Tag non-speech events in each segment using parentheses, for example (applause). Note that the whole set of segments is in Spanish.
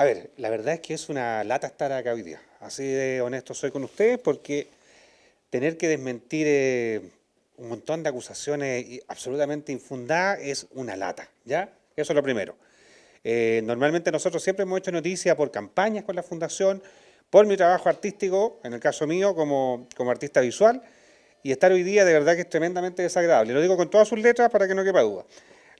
A ver, la verdad es que es una lata estar acá hoy día. Así de honesto soy con ustedes porque tener que desmentir eh, un montón de acusaciones absolutamente infundadas es una lata, ¿ya? Eso es lo primero. Eh, normalmente nosotros siempre hemos hecho noticia por campañas con la Fundación, por mi trabajo artístico, en el caso mío como, como artista visual, y estar hoy día de verdad que es tremendamente desagradable. Lo digo con todas sus letras para que no quepa duda.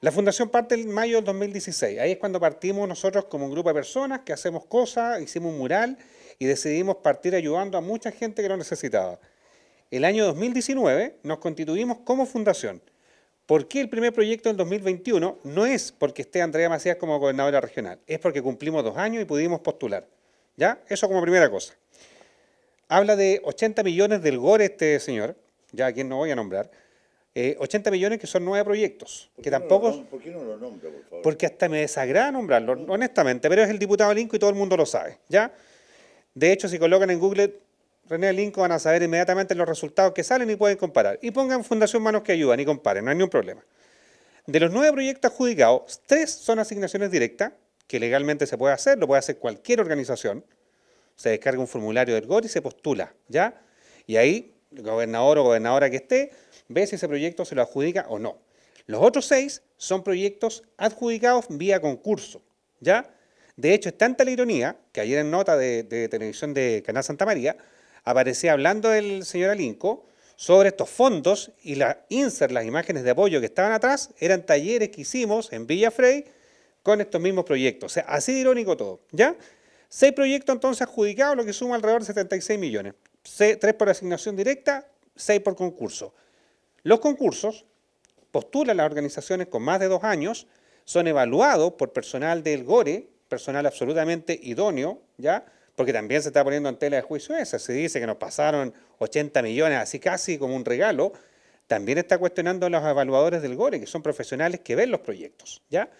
La fundación parte en mayo del 2016. Ahí es cuando partimos nosotros como un grupo de personas que hacemos cosas, hicimos un mural y decidimos partir ayudando a mucha gente que lo necesitaba. El año 2019 nos constituimos como fundación. ¿Por qué el primer proyecto del 2021 no es porque esté Andrea Macías como gobernadora regional? Es porque cumplimos dos años y pudimos postular. ¿Ya? Eso como primera cosa. Habla de 80 millones del GORE este señor, ya a quien no voy a nombrar 80 eh, millones que son nueve proyectos, que tampoco... ¿Por qué no lo nombra, por favor? Porque hasta me desagrada nombrarlo, mm. honestamente, pero es el diputado Linco y todo el mundo lo sabe, ¿ya? De hecho, si colocan en Google René Linco van a saber inmediatamente los resultados que salen y pueden comparar. Y pongan Fundación Manos que Ayudan y comparen, no hay ningún problema. De los nueve proyectos adjudicados, tres son asignaciones directas, que legalmente se puede hacer, lo puede hacer cualquier organización. Se descarga un formulario del GOR y se postula, ¿ya? Y ahí, el gobernador o gobernadora que esté, ve si ese proyecto se lo adjudica o no. Los otros seis son proyectos adjudicados vía concurso, ¿ya? De hecho, es tanta la ironía que ayer en nota de, televisión de Canal Santa María aparecía hablando el señor Alinco sobre estos fondos y la insert, las imágenes de apoyo que estaban atrás, eran talleres que hicimos en Villa Frey con estos mismos proyectos. O sea, así de irónico todo, ¿ya? Seis proyectos entonces adjudicados, lo que suma alrededor de 76 millones. Tres por asignación directa, seis por concurso. Los concursos postulan las organizaciones con más de dos años, son evaluados por personal del GORE, personal absolutamente idóneo, ¿ya? Porque también se está poniendo en tela de juicio esa, Se dice que nos pasaron 80 millones, así casi como un regalo. También está cuestionando a los evaluadores del GORE, que son profesionales que ven los proyectos, ¿ya?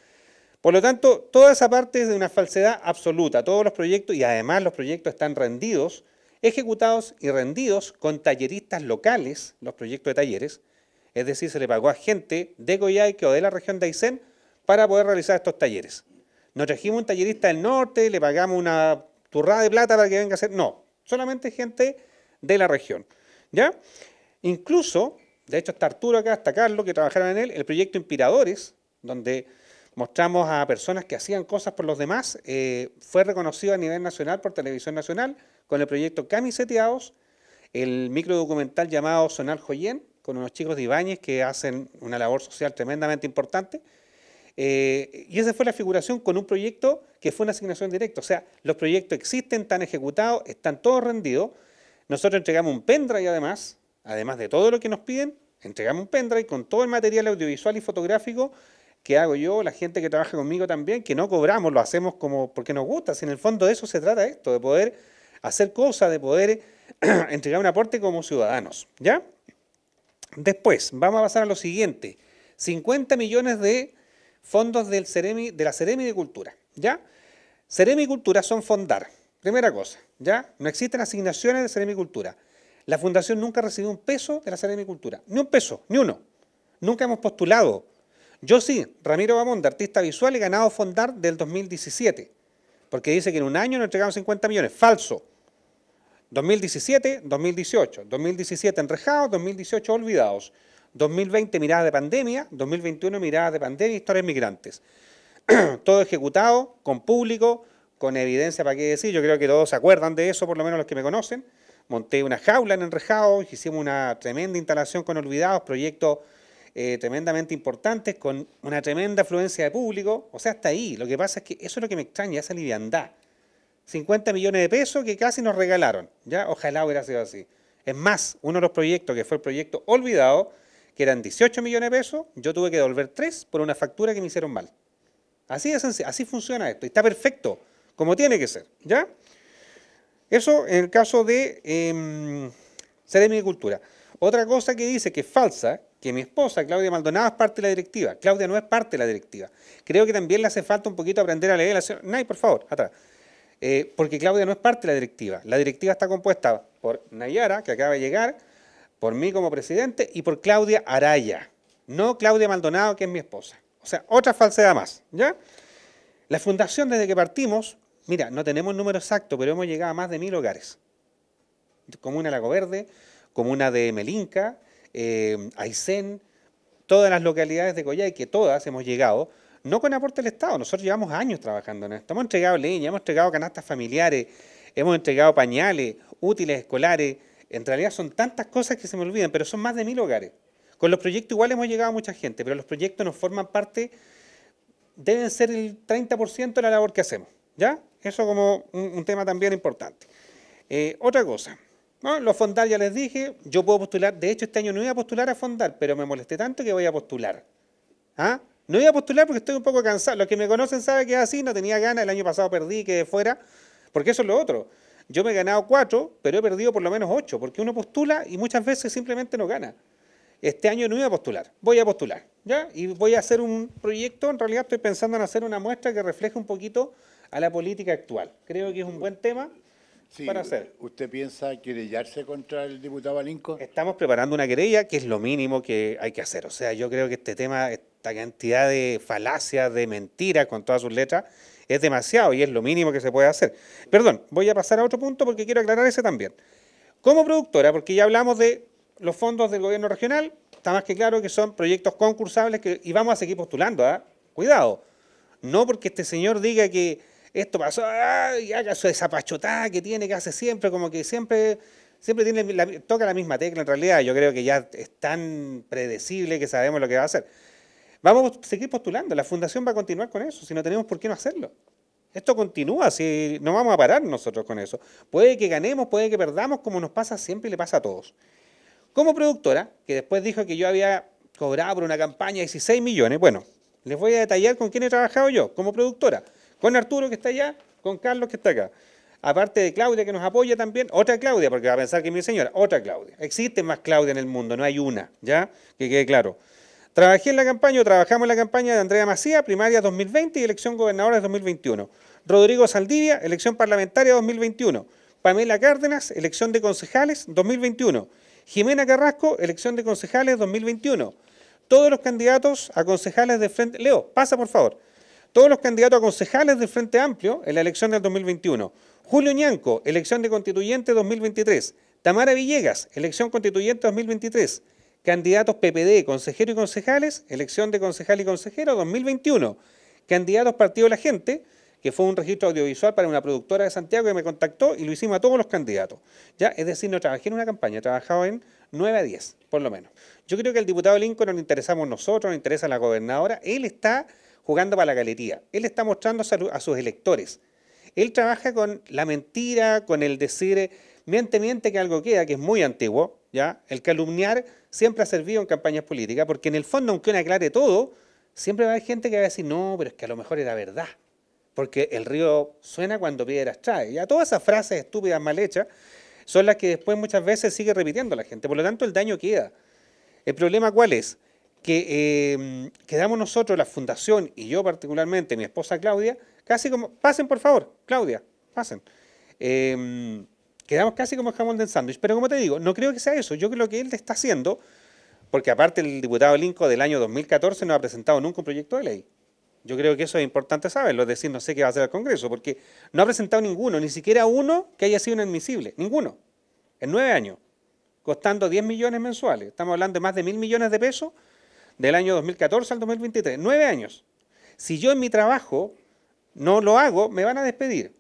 Por lo tanto, toda esa parte es de una falsedad absoluta. Todos los proyectos, y además los proyectos están rendidos, ejecutados y rendidos con talleristas locales, los proyectos de talleres, es decir, se le pagó a gente de Coyhaique o de la región de Aysén para poder realizar estos talleres. ¿Nos trajimos un tallerista del norte, le pagamos una turrada de plata para que venga a hacer, no, solamente gente de la región. ¿Ya? Incluso, de hecho está Arturo acá, está Carlos, que trabajaron en él, el proyecto Inspiradores, donde mostramos a personas que hacían cosas por los demás, eh, fue reconocido a nivel nacional por Televisión Nacional con el proyecto Camiseteados, el microdocumental llamado Sonar Joyen, con unos chicos de Ibáñez que hacen una labor social tremendamente importante. Eh, y esa fue la figuración con un proyecto que fue una asignación directa. O sea, los proyectos existen, están ejecutados, están todos rendidos. Nosotros entregamos un pendrive además, además de todo lo que nos piden, entregamos un pendrive con todo el material audiovisual y fotográfico que hago yo, la gente que trabaja conmigo también, que no cobramos, lo hacemos como porque nos gusta. Si en el fondo de eso se trata esto, de poder hacer cosas, de poder (clears throat) entregar un aporte como ciudadanos. ¿Ya? Después, vamos a pasar a lo siguiente. 50 millones de fondos de la Ceremi de Cultura. ¿Ya? Ceremi Cultura son fondar. Primera cosa, ¿ya? No existen asignaciones de Ceremi Cultura. La fundación nunca recibió un peso de la Ceremi Cultura. Ni un peso, ni uno. Nunca hemos postulado. Yo sí, Ramiro Bamón, de artista visual, he ganado fondar del 2017. Porque dice que en un año nos entregaron 50 millones. Falso. 2017, 2018. 2017 enrejados, 2018 olvidados. 2020 mirada de pandemia, 2021 miradas de pandemia, historias migrantes. (clears throat) todo ejecutado, con público, con evidencia para qué decir. Yo creo que todos se acuerdan de eso, por lo menos los que me conocen. Monté una jaula en enrejados, hicimos una tremenda instalación con Olvidados, proyectos eh, tremendamente importantes, con una tremenda afluencia de público. O sea, hasta ahí. Lo que pasa es que eso es lo que me extraña, esa liviandad. 50 millones de pesos que casi nos regalaron. ¿ya? Ojalá hubiera sido así. Es más, uno de los proyectos que fue el proyecto olvidado, que eran 18 millones de pesos, yo tuve que devolver 3 por una factura que me hicieron mal. Así es, así funciona esto. está perfecto, como tiene que ser. ¿ya? Eso en el caso de eh, Cultura. Otra cosa que dice que es falsa, que mi esposa, Claudia Maldonado, es parte de la directiva. Claudia no es parte de la directiva. Creo que también le hace falta un poquito aprender a leer la... Nay, por favor, atrás. Eh, porque Claudia no es parte de la directiva. La directiva está compuesta por Nayara, que acaba de llegar, por mí como presidente y por Claudia Araya, no Claudia Maldonado, que es mi esposa. O sea, otra falsedad más, ¿ya? La fundación desde que partimos, mira, no tenemos número exacto, pero hemos llegado a más de mil hogares. Comuna Lago Verde, comuna de Melinca, eh, Aysén, todas las localidades de que todas hemos llegado, no con aporte del Estado. Nosotros llevamos años trabajando en esto. Hemos entregado leña, hemos entregado canastas familiares, hemos entregado pañales, útiles escolares. En realidad son tantas cosas que se me olvidan, pero son más de mil hogares. Con los proyectos igual hemos llegado a mucha gente, pero los proyectos nos forman parte, deben ser el 30% de la labor que hacemos. ¿Ya? Eso como un, tema también importante. Eh, otra cosa, los fondar ya les dije, yo puedo postular, de hecho este año no iba a postular a fondar, pero me molesté tanto que voy a postular. ¿Ah? No iba a postular porque estoy un poco cansado. Los que me conocen saben que es así, no tenía ganas, el año pasado perdí, quedé fuera, porque eso es lo otro. Yo me he ganado cuatro, pero he perdido por lo menos ocho, porque uno postula y muchas veces simplemente no gana. Este año no voy a postular, voy a postular, ¿ya? Y voy a hacer un proyecto, en realidad estoy pensando en hacer una muestra que refleje un poquito a la política actual. Creo que es un buen tema para hacer. ¿Usted piensa querellarse contra el diputado Alinco? Estamos preparando una querella, que es lo mínimo que hay que hacer. O sea, yo creo que este tema esta cantidad de falacias, de mentiras con todas sus letras, es demasiado y es lo mínimo que se puede hacer. Perdón, voy a pasar a otro punto porque quiero aclarar ese también. Como productora, porque ya hablamos de los fondos del gobierno regional, está más que claro que son proyectos concursables que, y vamos a seguir postulando, ¿ah? cuidado. No porque este señor diga que esto pasó, y haga su desapachotada que tiene, que hace siempre, como que siempre, siempre tiene toca la misma tecla en realidad. Yo creo que ya es tan predecible que sabemos lo que va a hacer. Vamos a seguir postulando, la fundación va a continuar con eso, si no tenemos por qué no hacerlo. Esto continúa, si no vamos a parar nosotros con eso. Puede que ganemos, puede que perdamos, como nos pasa siempre y le pasa a todos. Como productora, que después dijo que yo había cobrado por una campaña 16 millones, bueno, les voy a detallar con quién he trabajado yo, como productora. Con Arturo, que está allá, con Carlos, que está acá. Aparte de Claudia, que nos apoya también, otra Claudia, porque va a pensar que es mi señora, otra Claudia. Existen más Claudia en el mundo, no hay una, ¿ya? Que quede claro. Trabajé en la campaña o trabajamos en la campaña de Andrea Macía, primaria 2020 y elección gobernadora 2021. Rodrigo Saldivia, elección parlamentaria 2021. Pamela Cárdenas, elección de concejales 2021. Jimena Carrasco, elección de concejales 2021. Todos los candidatos a concejales de Frente... Leo, pasa por favor. Todos los candidatos a concejales del Frente Amplio en la elección del 2021. Julio Ñanco, elección de constituyente 2023. Tamara Villegas, elección constituyente 2023. Candidatos PPD, consejero y concejales, elección de concejal y consejero 2021. Candidatos Partido de la Gente, que fue un registro audiovisual para una productora de Santiago que me contactó y lo hicimos a todos los candidatos. ¿ya? Es decir, no trabajé en una campaña, he trabajado en 9 a 10, por lo menos. Yo creo que al diputado Lincoln nos interesamos nosotros, nos interesa la gobernadora. Él está jugando para la galería, él está mostrando a sus electores. Él trabaja con la mentira, con el decir, miente, miente que algo queda, que es muy antiguo, el calumniar siempre ha servido en campañas políticas, porque en el fondo, aunque uno aclare todo, siempre va a haber gente que va a decir, no, pero es que a lo mejor era verdad, porque el río suena cuando piedras trae. Ya todas esas frases estúpidas, mal hechas, son las que después muchas veces sigue repitiendo la gente. Por lo tanto, el daño queda. ¿El problema cuál es? Que em, quedamos nosotros, la fundación, y yo particularmente, mi esposa Claudia, casi como, pasen por favor, Claudia, pasen. Em, quedamos casi como estamos jamón del Pero como te digo, no creo que sea eso. Yo creo que él está haciendo, porque aparte el diputado Linco del año 2014 no ha presentado nunca un proyecto de ley. Yo creo que eso es importante saberlo, es decir, no sé qué va a hacer el Congreso, porque no ha presentado ninguno, ni siquiera uno que haya sido inadmisible, ninguno, en nueve años, costando 10 millones mensuales. Estamos hablando de más de mil millones de pesos del año 2014 al 2023, nueve años. Si yo en mi trabajo no lo hago, me van a despedir.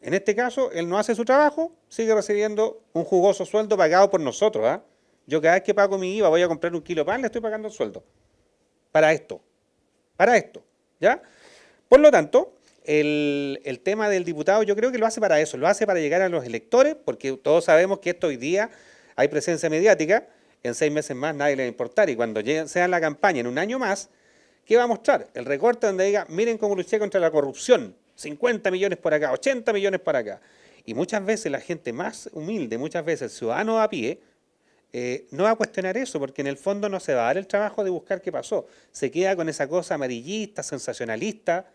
En este caso, él no hace su trabajo, sigue recibiendo un jugoso sueldo pagado por nosotros. ¿ah? Yo cada vez que pago mi IVA voy a comprar un kilo de pan, le estoy pagando el sueldo. Para esto. Para esto. ¿Ya? Por lo tanto, el, el, tema del diputado yo creo que lo hace para eso, lo hace para llegar a los electores, porque todos sabemos que esto hoy día hay presencia mediática, en seis meses más nadie le va a importar, y cuando sea la campaña en un año más, ¿qué va a mostrar? El recorte donde diga, miren cómo luché contra la corrupción, 50 millones por acá, 80 millones para acá. Y muchas veces la gente más humilde, muchas veces el ciudadano a pie, eh, no va a cuestionar eso, porque en el fondo no se va a dar el trabajo de buscar qué pasó. Se queda con esa cosa amarillista, sensacionalista.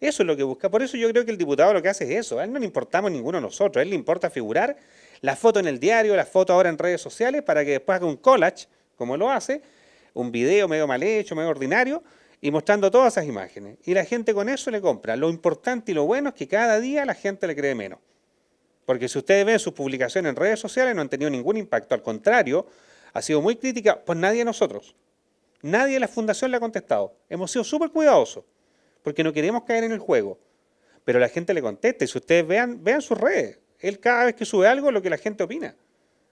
Eso es lo que busca. Por eso yo creo que el diputado lo que hace es eso. A él no le importamos ninguno de nosotros. A él le importa figurar la foto en el diario, la foto ahora en redes sociales, para que después haga un collage, como lo hace, un video medio mal hecho, medio ordinario, y mostrando todas esas imágenes. Y la gente con eso le compra. Lo importante y lo bueno es que cada día la gente le cree menos. Porque si ustedes ven sus publicaciones en redes sociales no han tenido ningún impacto. Al contrario, ha sido muy crítica por nadie de nosotros. Nadie de la fundación le ha contestado. Hemos sido súper cuidadosos porque no queremos caer en el juego. Pero la gente le contesta y si ustedes vean, vean sus redes. Él cada vez que sube algo lo que la gente opina.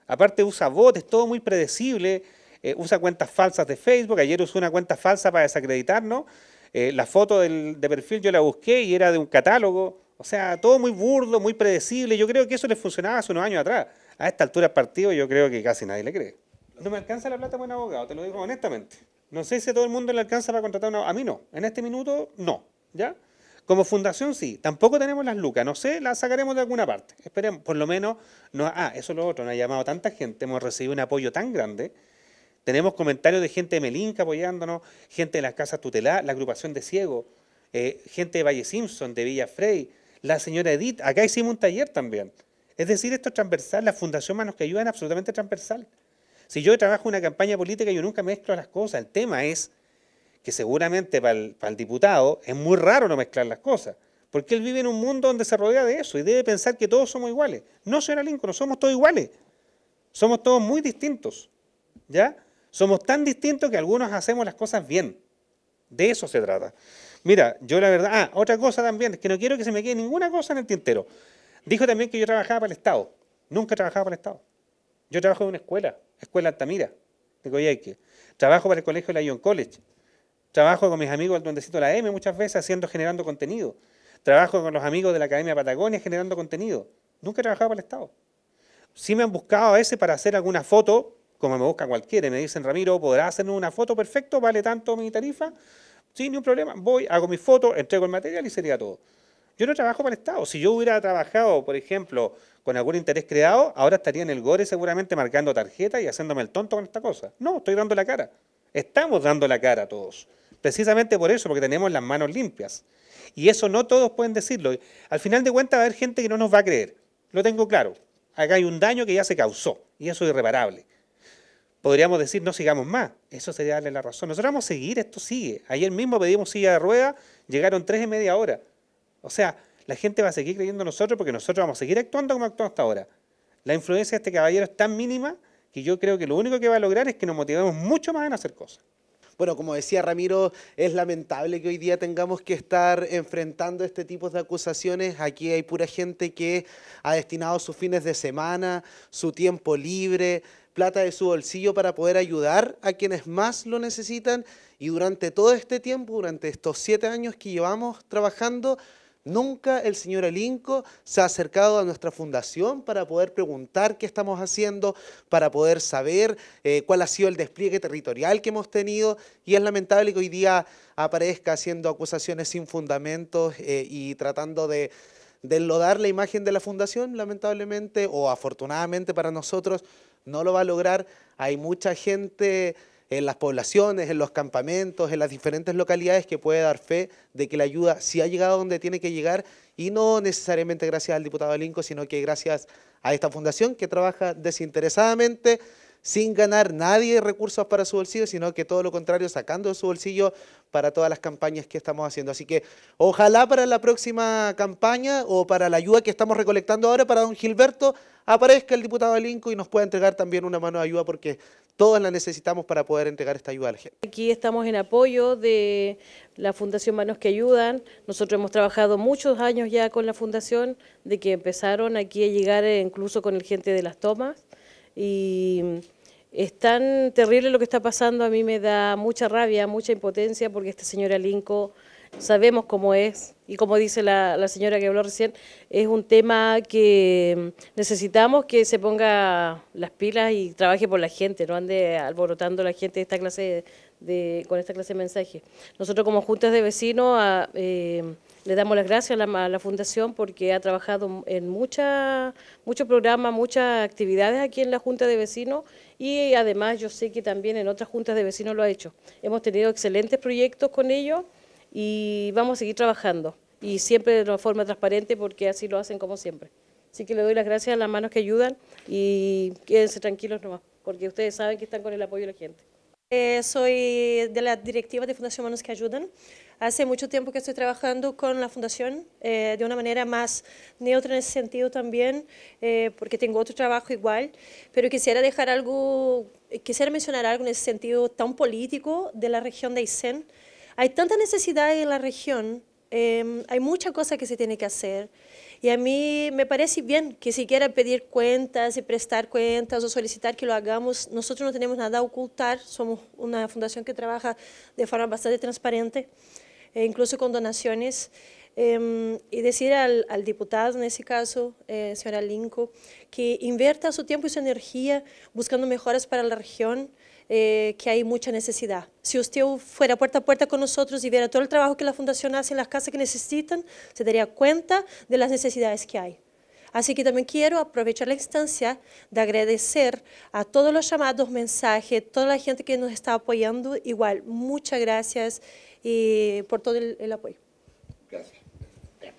Aparte usa bots, todo muy predecible eh, usa cuentas falsas de Facebook, ayer usó una cuenta falsa para desacreditarnos, eh, la foto de perfil yo la busqué y era de un catálogo, o sea, todo muy burdo, muy predecible, yo creo que eso le funcionaba hace unos años atrás, a esta altura el partido yo creo que casi nadie le cree. No me alcanza la plata buen abogado, te lo digo honestamente. No sé si a todo el mundo le alcanza para contratar a un abogado. A mí no. En este minuto, no. ¿Ya? Como fundación sí, tampoco tenemos las lucas, no sé, las sacaremos de alguna parte. Esperemos, por lo menos, no, ah, eso es lo otro, nos ha llamado tanta gente, hemos recibido un apoyo tan grande tenemos comentarios de gente de Melinca apoyándonos, gente de la Casa tuteladas, la agrupación de ciegos, eh, gente de Valle Simpson, de Villa Frey, la señora Edith. Acá hicimos un taller también. Es decir, esto es transversal, la Fundación Manos que ayuda es absolutamente transversal. Si yo trabajo una campaña política, yo nunca mezclo las cosas. El tema es que seguramente para el, diputado es muy raro no mezclar las cosas, porque él vive en un mundo donde se rodea de eso y debe pensar que todos somos iguales. No, señora Lincoln, no somos todos iguales. Somos todos muy distintos. ¿Ya? Somos tan distintos que algunos hacemos las cosas bien. De eso se trata. Mira, yo la verdad, ah, otra cosa también, es que no quiero que se me quede ninguna cosa en el tintero. Dijo también que yo trabajaba para el Estado. Nunca trabajaba para el Estado. Yo trabajo en una escuela, Escuela Altamira, de Coyhaique. Trabajo para el colegio de la Ion College. Trabajo con mis amigos del Duendecito la M muchas veces haciendo, generando contenido. Trabajo con los amigos de la Academia Patagonia generando contenido. Nunca he trabajado para el Estado. Sí me han buscado a veces para hacer alguna foto como me busca cualquiera, y me dicen, Ramiro, ¿podrás hacerme una foto? Perfecto, vale tanto mi tarifa. Sí, ni un problema. Voy, hago mi foto, entrego el material y sería todo. Yo no trabajo para el Estado. Si yo hubiera trabajado, por ejemplo, con algún interés creado, ahora estaría en el gore seguramente marcando tarjeta y haciéndome el tonto con esta cosa. No, estoy dando la cara. Estamos dando la cara a todos. Precisamente por eso, porque tenemos las manos limpias. Y eso no todos pueden decirlo. Al final de cuentas va a haber gente que no nos va a creer. Lo tengo claro. Acá hay un daño que ya se causó y eso es irreparable podríamos decir no sigamos más. Eso sería darle la razón. Nosotros vamos a seguir, esto sigue. Ayer mismo pedimos silla de rueda, llegaron tres y media hora. O sea, la gente va a seguir creyendo en nosotros porque nosotros vamos a seguir actuando como actuamos hasta ahora. La influencia de este caballero es tan mínima que yo creo que lo único que va a lograr es que nos motivemos mucho más en hacer cosas. Bueno, como decía Ramiro, es lamentable que hoy día tengamos que estar enfrentando este tipo de acusaciones. Aquí hay pura gente que ha destinado sus fines de semana, su tiempo libre, plata de su bolsillo para poder ayudar a quienes más lo necesitan. Y durante todo este tiempo, durante estos siete años que llevamos trabajando, nunca el señor Elinco se ha acercado a nuestra fundación para poder preguntar qué estamos haciendo, para poder saber eh, cuál ha sido el despliegue territorial que hemos tenido. Y es lamentable que hoy día aparezca haciendo acusaciones sin fundamentos eh, y tratando de de enlodar la imagen de la fundación, lamentablemente, o afortunadamente para nosotros, no lo va a lograr. Hay mucha gente en las poblaciones, en los campamentos, en las diferentes localidades que puede dar fe de que la ayuda sí ha llegado donde tiene que llegar y no necesariamente gracias al diputado Alinco, sino que gracias a esta fundación que trabaja desinteresadamente sin ganar nadie recursos para su bolsillo, sino que todo lo contrario, sacando su bolsillo para todas las campañas que estamos haciendo. Así que ojalá para la próxima campaña o para la ayuda que estamos recolectando ahora para don Gilberto aparezca el diputado Alinco y nos pueda entregar también una mano de ayuda porque todas la necesitamos para poder entregar esta ayuda al la gente. Aquí estamos en apoyo de la Fundación Manos que Ayudan. Nosotros hemos trabajado muchos años ya con la Fundación, de que empezaron aquí a llegar eh, incluso con el gente de las tomas y es tan terrible lo que está pasando, a mí me da mucha rabia, mucha impotencia, porque esta señora Linco sabemos cómo es, y como dice la, señora que habló recién, es un tema que necesitamos que se ponga las pilas y trabaje por la gente, no ande alborotando la gente de esta clase de, con esta clase de mensajes. Nosotros como juntas de vecinos... Ah, eh, le damos las gracias a la, Fundación porque ha trabajado en muchos programas, muchas actividades aquí en la Junta de Vecinos y además yo sé que también en otras juntas de vecinos lo ha hecho. Hemos tenido excelentes proyectos con ellos y vamos a seguir trabajando y siempre de una forma transparente porque así lo hacen como siempre. Así que le doy las gracias a las manos que ayudan y quédense tranquilos nomás, porque ustedes saben que están con el apoyo de la gente. Eh, soy de la directiva de Fundación Manos que Ayudan. Hace mucho tiempo que estoy trabajando con la fundación eh, de una manera más neutra en ese sentido también, eh, porque tengo otro trabajo igual, pero quisiera dejar algo, quisiera mencionar algo en ese sentido tan político de la región de Aysén. Hay tanta necesidad en la región, em, hay mucha cosa que se tiene que hacer. Y a mí me parece bien que si quiera pedir cuentas y prestar cuentas o solicitar que lo hagamos, nosotros no tenemos nada a ocultar, somos una fundación que trabaja de forma bastante transparente. E incluso con donaciones. Em, y decir al, diputado, en ese caso, eh, señora Linco, que invierta su tiempo y su energía buscando mejoras para la región, eh, que hay mucha necesidad. Si usted fuera puerta a puerta con nosotros y viera todo el trabajo que la Fundación hace en las casas que necesitan, se daría cuenta de las necesidades que hay. Así que también quiero aprovechar la instancia de agradecer a todos los llamados, mensajes, toda la gente que nos está apoyando. Igual, muchas gracias eh, por todo el, apoyo. gracias.